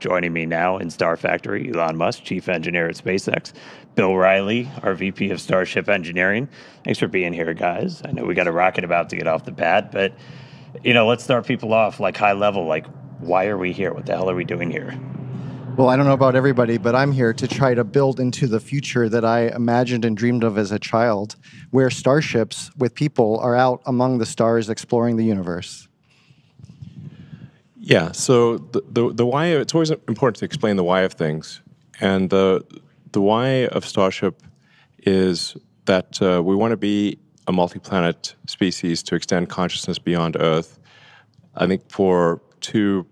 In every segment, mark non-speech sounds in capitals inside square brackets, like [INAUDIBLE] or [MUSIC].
Joining me now in Star Factory, Elon Musk, Chief Engineer at SpaceX, Bill Riley, our VP of Starship Engineering. Thanks for being here, guys. I know we got a rocket about to get off the pad, but you know, let's start people off like high level. Like, why are we here? What the hell are we doing here? Well, I don't know about everybody, but I'm here to try to build into the future that I imagined and dreamed of as a child, where starships with people are out among the stars exploring the universe. Yeah. So the, the, the why of, it's always important to explain the why of things, and the the why of Starship is that uh, we want to be a multi-planet species to extend consciousness beyond Earth. I think for two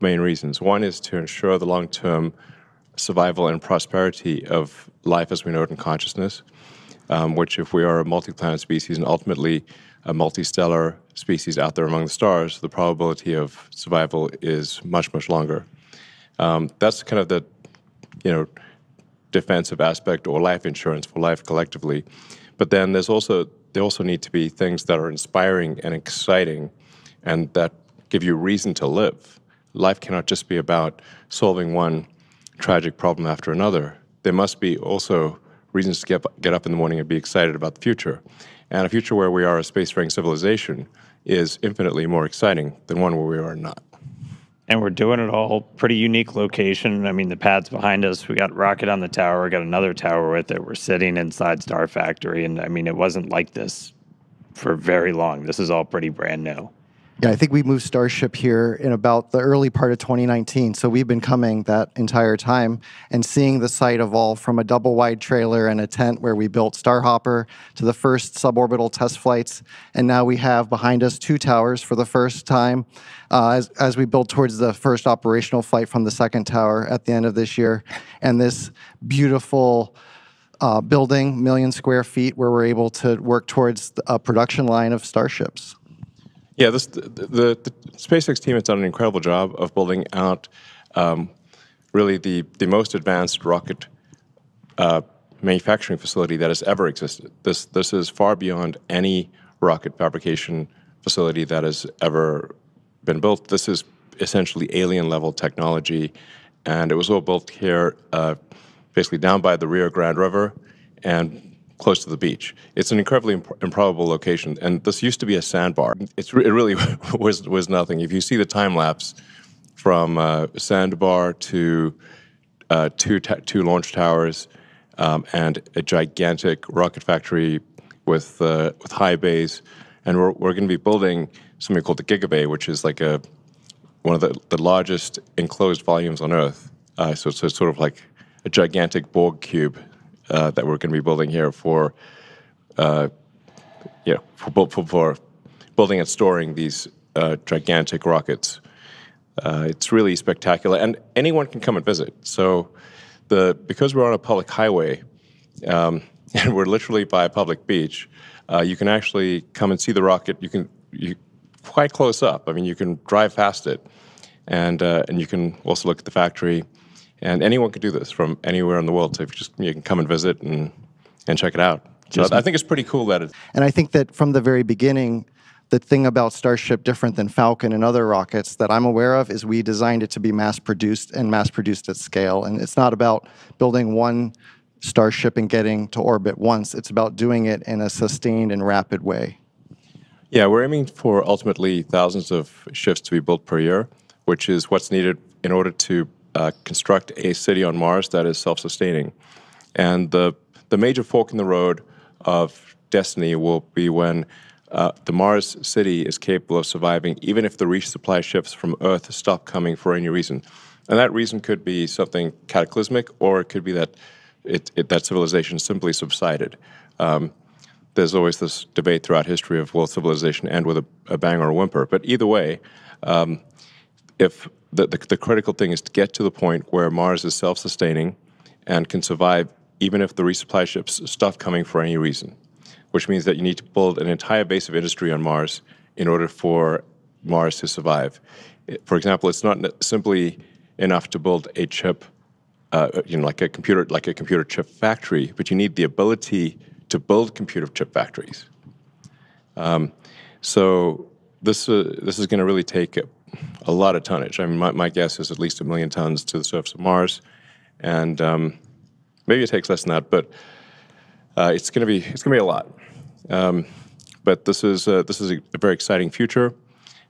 main reasons. One is to ensure the long-term survival and prosperity of life as we know it in consciousness, um, which if we are a multi-planet species and ultimately a multi-stellar species out there among the stars, the probability of survival is much, much longer. Um, that's kind of the, you know, defensive aspect or life insurance for life collectively. But then there's also there also need to be things that are inspiring and exciting, and that give you reason to live. Life cannot just be about solving one tragic problem after another. There must be also reasons to get, get up in the morning and be excited about the future. And a future where we are a spacefaring civilization, is infinitely more exciting than one where we are not. And we're doing it all pretty unique location. I mean, the pad's behind us. We got rocket on the tower. We got another tower with it. We're sitting inside Star Factory, and I mean, it wasn't like this for very long. This is all pretty brand new. Yeah, I think we moved Starship here in about the early part of 2019. So we've been coming that entire time and seeing the site evolve from a double wide trailer and a tent where we built Starhopper to the first suborbital test flights. And now we have behind us two towers for the first time uh, as, as we build towards the first operational flight from the second tower at the end of this year. And this beautiful, uh, building, million square feet, where we're able to work towards a production line of starships. Yeah, this, the, the, the, SpaceX team has done an incredible job of building out um, really the, the most advanced rocket uh, manufacturing facility that has ever existed. This, this is far beyond any rocket fabrication facility that has ever been built. This is essentially alien level technology, and it was all built here, uh, basically down by the Rio Grande River, and close to the beach. It's an incredibly imp- improbable location, and this used to be a sandbar. It's re- it really [LAUGHS] was was nothing. If you see the time lapse from uh, sandbar to uh, two ta- two launch towers um, and a gigantic rocket factory with uh, with high bays, and we're we're going to be building something called the Gigabay, which is like a one of the, the largest enclosed volumes on Earth. so, uh, so it's sort of like a gigantic Borg cube uh, that we're going to be building here for, uh, you know, for, for, for, building and storing these uh, gigantic rockets. Uh, it's really spectacular, and anyone can come and visit. So, the because we're on a public highway, um, [LAUGHS] and we're literally by a public beach, uh, you can actually come and see the rocket. You can you quite close up. I mean, you can drive past it, and uh, and you can also look at the factory and anyone could do this from anywhere in the world. So if you just you can come and visit and and check it out. So just, I think it's pretty cool that it. And I think that from the very beginning, the thing about Starship different than Falcon and other rockets that I'm aware of is we designed it to be mass produced and mass produced at scale. And it's not about building one Starship and getting to orbit once. It's about doing it in a sustained and rapid way. Yeah, we're aiming for ultimately thousands of ships to be built per year, which is what's needed in order to uh, construct a city on Mars that is self-sustaining. And the the major fork in the road of destiny will be when uh, the Mars city is capable of surviving, even if the resupply ships from Earth stop coming for any reason. And that reason could be something cataclysmic, or it could be that it, it, that civilization simply subsided. Um, there's always this debate throughout history of will civilization end with a, a bang or a whimper. But either way, um, if the, the, the critical thing is to get to the point where Mars is self-sustaining and can survive even if the resupply ships stop coming for any reason, which means that you need to build an entire base of industry on Mars in order for Mars to survive. For example, it's not simply enough to build a chip, uh, you know, like a computer, like a computer chip factory, but you need the ability to build computer chip factories. Um, so this uh, this is going to really take a lot of tonnage. I mean, my, my, guess is at least a million tons to the surface of Mars, and um, maybe it takes less than that, but uh, it's going to be it's going to be a lot. Um, but this is uh, this is a, very exciting future.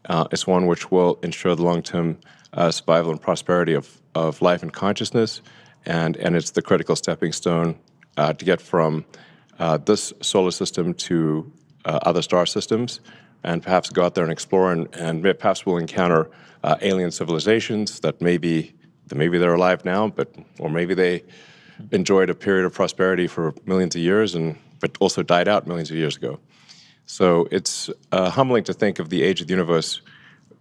Uh, it's one which will ensure the long-term uh, survival and prosperity of, of life and consciousness, and and it's the critical stepping stone uh, to get from uh, this solar system to other star systems and perhaps go out there and explore and, and perhaps we'll encounter uh, alien civilizations that maybe that maybe they're alive now, but or maybe they enjoyed a period of prosperity for millions of years and but also died out millions of years ago. So it's uh, humbling to think of the age of the universe,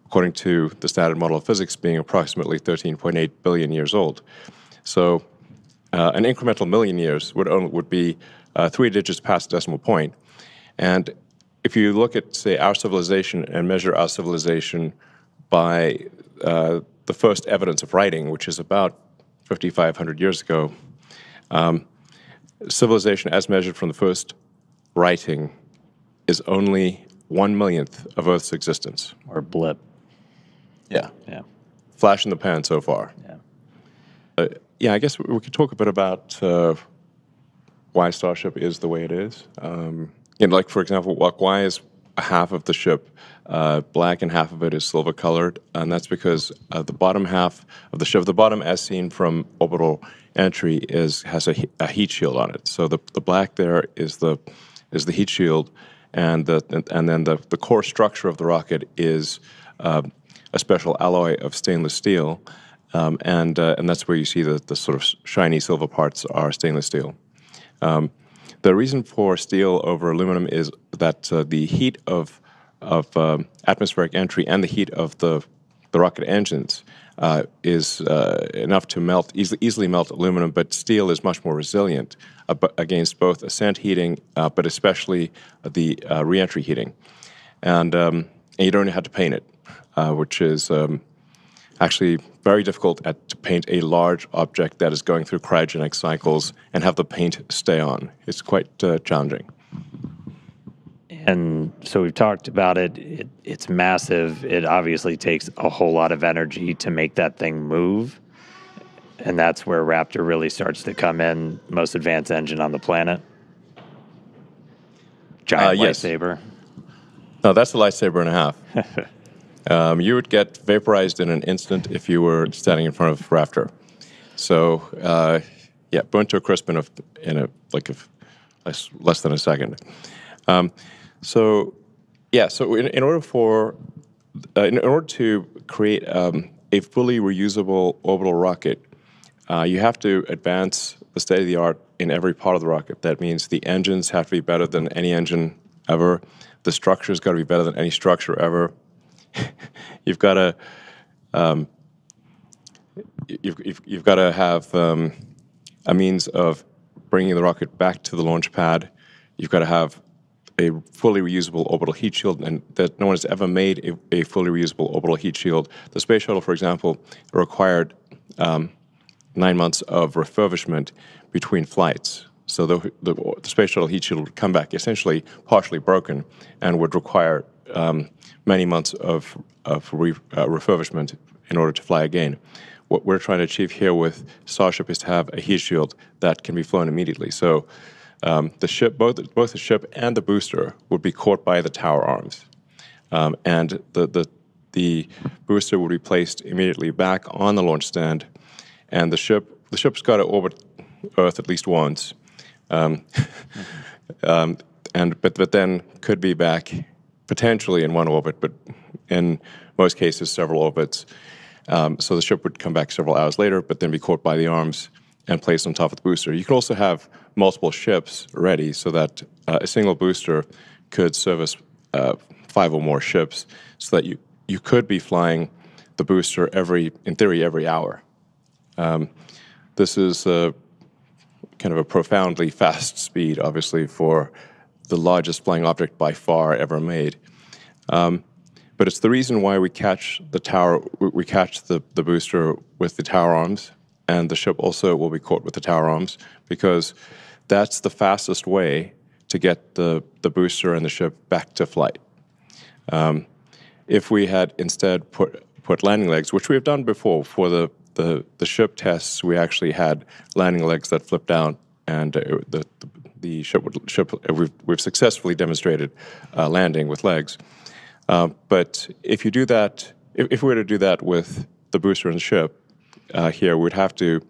according to the standard model of physics, being approximately 13.8 billion years old. So uh, an incremental million years would, only, would be uh, three digits past the decimal point. And if you look at, say, our civilization and measure our civilization by uh, the first evidence of writing, which is about 5,500 years ago, um, civilization as measured from the first writing is only one millionth of Earth's existence. Or blip. Yeah. Yeah. Flash in the pan so far. Yeah. Uh, yeah, I guess we could talk a bit about uh, why Starship is the way it is. Um, you know, like for example, why is half of the ship uh, black and half of it is silver colored, and that's because uh, the bottom half of the ship, the bottom as seen from orbital entry, is has a, a heat shield on it. So the, the black there is the is the heat shield, and the and then the, the core structure of the rocket is uh, a special alloy of stainless steel, um, and uh, and that's where you see the the sort of shiny silver parts are stainless steel. Um, the reason for steel over aluminum is that uh, the heat of of um, atmospheric entry and the heat of the the rocket engines uh, is uh, enough to melt easily, easily melt aluminum, but steel is much more resilient uh, against both ascent heating, uh, but especially the uh, reentry heating, and, um, and you don't have to paint it, which is um, actually very difficult at, to paint a large object that is going through cryogenic cycles and have the paint stay on. It's quite uh, challenging. And so we've talked about it. it. It's massive. It obviously takes a whole lot of energy to make that thing move. And that's where Raptor really starts to come in, most advanced engine on the planet. Giant uh, yes. lightsaber. No, that's a lightsaber and a half. [LAUGHS] Um, you would get vaporized in an instant if you were standing in front of Rafter. So uh, yeah, burnt to a crisp in a, in a like a, less, less than a second. Um, so yeah, so in, in order for uh, in, in, order to create um, a fully reusable orbital rocket, uh, you have to advance the state of the art in every part of the rocket. That means the engines have to be better than any engine ever. The structure's got to be better than any structure ever you've got to um, you've, you've, you've got to have um, a means of bringing the rocket back to the launch pad. You've got to have a fully reusable orbital heat shield, and that no one has ever made a, a fully reusable orbital heat shield. The space shuttle, for example, required um, nine months of refurbishment between flights. So the, the, the, space shuttle heat shield would come back essentially partially broken and would require um, many months of, of re, uh, refurbishment in order to fly again. What we're trying to achieve here with Starship is to have a heat shield that can be flown immediately. So um, the ship, both, both the ship and the booster would be caught by the tower arms. Um, and the, the, the booster would be placed immediately back on the launch stand. And the ship, the ship's got to orbit Earth at least once. Um, [LAUGHS] um, and but but then could be back potentially in one orbit, but in most cases, several orbits. Um, so the ship would come back several hours later, but then be caught by the arms and placed on top of the booster. You could also have multiple ships ready so that uh, a single booster could service uh, five or more ships so that you, you could be flying the booster every, in theory, every hour. Um, this is a, kind of a profoundly [LAUGHS] fast speed, obviously, for the largest flying object by far ever made. Um, but it's the reason why we catch the tower, we catch the, the booster with the tower arms, and the ship also will be caught with the tower arms, because that's the fastest way to get the, the booster and the ship back to flight. Um, if we had instead put, put landing legs, which we have done before for the, the, the ship tests, we actually had landing legs that flipped down and it, uh, the, the ship would ship uh, we've, we've successfully demonstrated uh, landing with legs. Uh, but if you do that, if, if, we were to do that with the booster and ship uh, here, we'd have to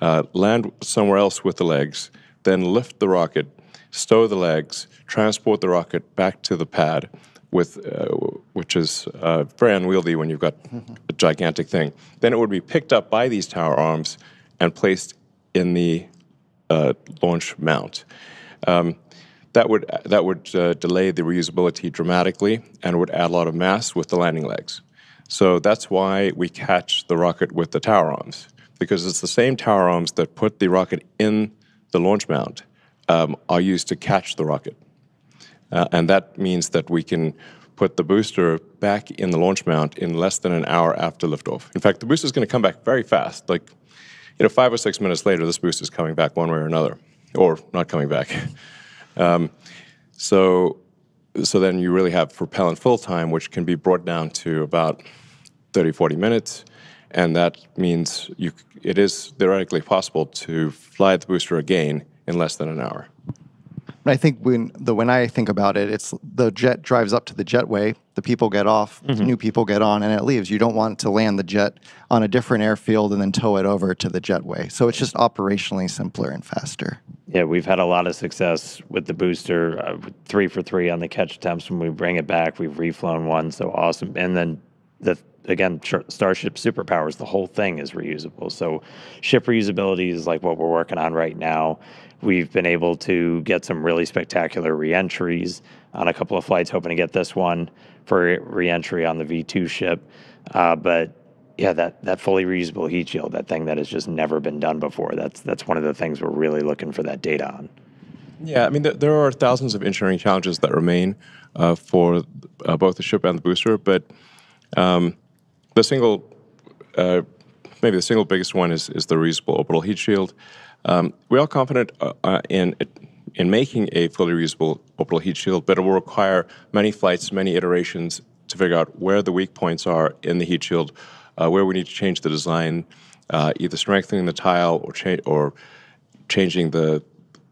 uh, land somewhere else with the legs, then lift the rocket, stow the legs, transport the rocket back to the pad, with, uh, which is uh, very unwieldy when you've got mm -hmm. a gigantic thing. Then it would be picked up by these tower arms and placed in the uh, launch mount. Um, that would, that would uh, delay the reusability dramatically and would add a lot of mass with the landing legs. So that's why we catch the rocket with the tower arms, because it's the same tower arms that put the rocket in the launch mount um, are used to catch the rocket. Uh, and that means that we can put the booster back in the launch mount in less than an hour after liftoff. In fact, the booster is going to come back very fast. Like, you know, five or six minutes later, this booster is coming back one way or another or not coming back. [LAUGHS] Um, so, so then you really have propellant full time, which can be brought down to about 30, 40 minutes. And that means you, it is theoretically possible to fly the booster again in less than an hour. And I think when the when I think about it, it's the jet drives up to the jetway, the people get off, mm-hmm. new people get on, and it leaves. You don't want to land the jet on a different airfield and then tow it over to the jetway. So it's just operationally simpler and faster. Yeah, we've had a lot of success with the booster, uh, three for three on the catch attempts. When we bring it back, we've reflown one, so awesome. And then the again, Starship Superpowers, the whole thing is reusable. So ship reusability is like what we're working on right now. We've been able to get some really spectacular reentries on a couple of flights, hoping to get this one for reentry on the V2 ship. Uh, but yeah, that that fully reusable heat shield, that thing that has just never been done before. That's that's one of the things we're really looking for that data on. Yeah, I mean, th there are thousands of engineering challenges that remain uh, for uh, both the ship and the booster, but um, the single, uh, maybe the single biggest one is, is the reusable orbital heat shield. Um, we are confident uh, uh, in in making a fully reusable orbital heat shield, but it will require many flights, many iterations to figure out where the weak points are in the heat shield, uh, where we need to change the design, uh, either strengthening the tile or cha or changing the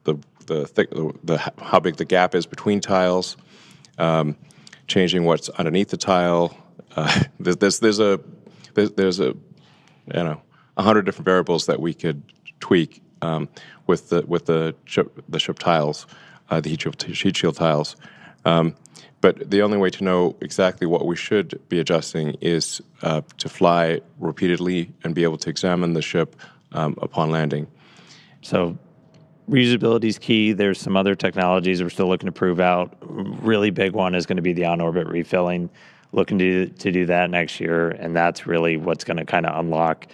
the the, thick, the, how big the gap is between tiles, um, changing what's underneath the tile, uh, [LAUGHS] there's, there's, a there's, there's a you know a hundred different variables that we could tweak um, with the with the ship the tiles, uh, the heat shield, heat shield tiles. Um, but the only way to know exactly what we should be adjusting is uh, to fly repeatedly and be able to examine the ship um, upon landing. So reusability is key. There's some other technologies we're still looking to prove out. Really big one is going to be the on-orbit refilling looking to to do that next year, and that's really what's going to kind of unlock,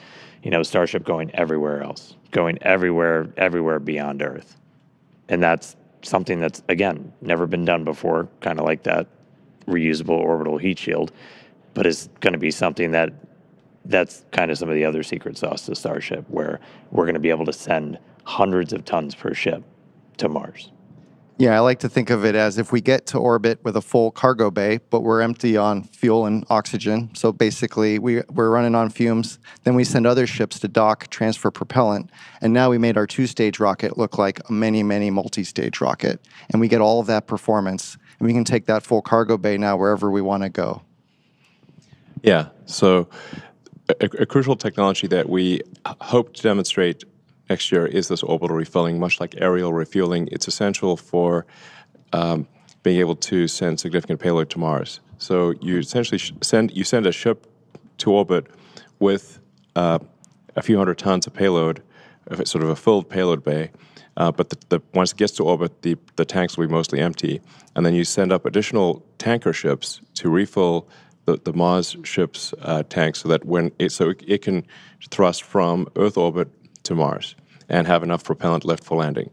you know, Starship going everywhere else, going everywhere, everywhere beyond Earth, and that's something that's again never been done before, kind of like that reusable orbital heat shield, but it's going to be something that that's kind of some of the other secret sauce to Starship, where we're going to be able to send hundreds of tons per ship to Mars. Yeah, I like to think of it as if we get to orbit with a full cargo bay, but we're empty on fuel and oxygen. So basically, we, we're running on fumes. Then we send other ships to dock, transfer propellant. And now we made our two stage rocket look like a many, many multi stage rocket. And we get all of that performance. And we can take that full cargo bay now wherever we want to go. Yeah. So, a, a crucial technology that we hope to demonstrate next year is this orbital refilling. Much like aerial refueling, it's essential for um, being able to send significant payload to Mars. So you essentially send you send a ship to orbit with uh, a few hundred tons of payload, sort of a filled payload bay. Uh, but the, the, once it gets to orbit, the, the tanks will be mostly empty. And then you send up additional tanker ships to refill the, the Mars ship's uh, tanks so that when it, so it, it can thrust from Earth orbit to Mars and have enough propellant left for landing.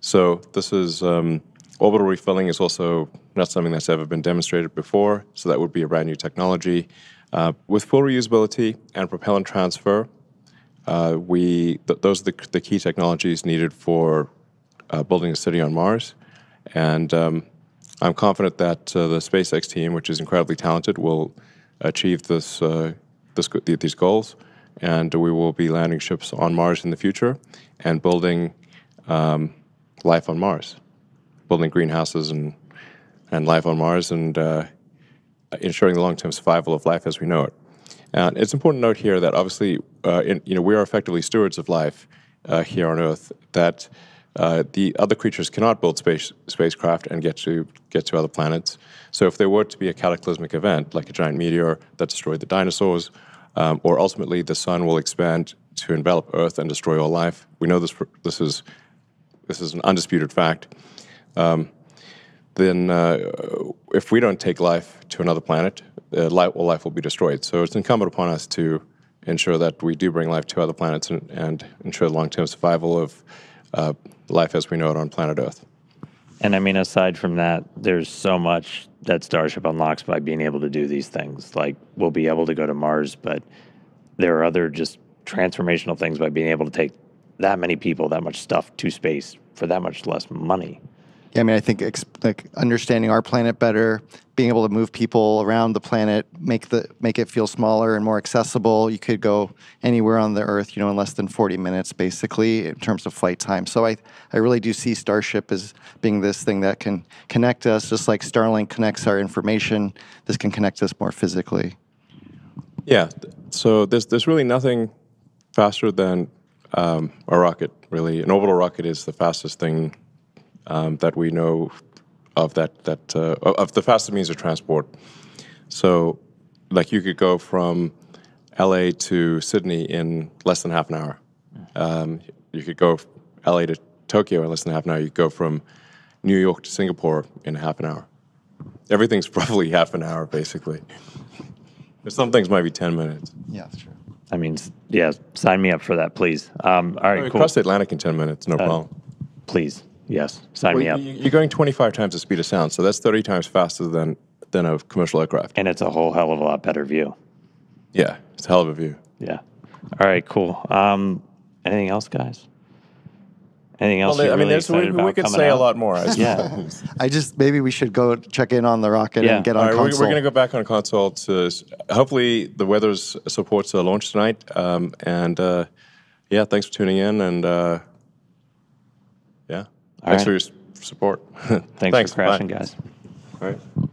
So this is um, orbital refilling is also not something that's ever been demonstrated before, so that would be a brand new technology. Uh, with full reusability and propellant transfer, uh, we th those are the, the, key technologies needed for uh, building a city on Mars, and um, I'm confident that uh, the SpaceX team, which is incredibly talented, will achieve this, uh, this these goals and we will be landing ships on Mars in the future and building um, life on Mars, building greenhouses and and life on Mars and uh, ensuring the long-term survival of life as we know it. And it's important to note here that obviously, uh, in, you know, we are effectively stewards of life uh, here on Earth. That uh, the other creatures cannot build space spacecraft and get to get to other planets. So if there were to be a cataclysmic event, like a giant meteor that destroyed the dinosaurs, um, or ultimately the sun will expand to envelop Earth and destroy all life. We know this. This is this is an undisputed fact. Um, then, uh, if we don't take life to another planet, uh, life, well, life will be destroyed. So it's incumbent upon us to ensure that we do bring life to other planets and, and ensure the long-term survival of uh, life as we know it on planet Earth. And I mean, aside from that, there's so much that Starship unlocks by being able to do these things. Like, we'll be able to go to Mars, but there are other just transformational things by being able to take that many people, that much stuff to space for that much less money. I mean, I think ex- like understanding our planet better, being able to move people around the planet, make the make it feel smaller and more accessible. You could go anywhere on the Earth, you know, in less than 40 minutes, basically, in terms of flight time. So I I really do see Starship as being this thing that can connect us, just like Starlink connects our information. This can connect us more physically. Yeah. So there's there's really nothing faster than um, a rocket. Really, an orbital rocket is the fastest thing um, that we know of that that uh, of the fastest means of transport. So, like you could go from LA to Sydney in less than half an hour. Um, you could go LA to Tokyo in less than half an hour. You could go from New York to Singapore in half an hour. Everything's [LAUGHS] probably half an hour, basically. Some things might be 10 minutes. Yeah, that's true. I mean, yeah, sign me up for that, please. Um, all right, I mean, cool. Cross the Atlantic in 10 minutes, no uh, problem. Please. Yes, sign well, me up. You're going 25 times the speed of sound, so that's 30 times faster than than a commercial aircraft. And it's a whole hell of a lot better view. Yeah, it's a hell of a view. Yeah. All right, cool. Um, anything else, guys? Anything else? Well, I really mean, we, we could say out? a lot more. I yeah. [LAUGHS] [LAUGHS] I just maybe we should go check in on the rocket yeah. and get on right, console. We're, going to go back on console to hopefully the weather supports a launch tonight. Um, and uh, yeah, thanks for tuning in and. Uh, all Thanks right. for your support. Thanks, [LAUGHS] Thanks for crashing, Bye. guys. All right.